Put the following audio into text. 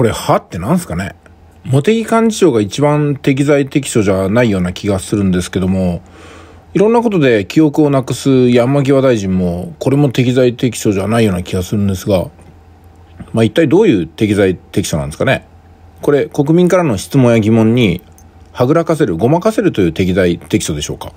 これ、はってなんすかね茂木幹事長が一番適材適所じゃないような気がするんですけども、いろんなことで記憶をなくす山際大臣も、これも適材適所じゃないような気がするんですが、まあ一体どういう適材適所なんですかねこれ、国民からの質問や疑問に、はぐらかせる、ごまかせるという適材適所でしょうか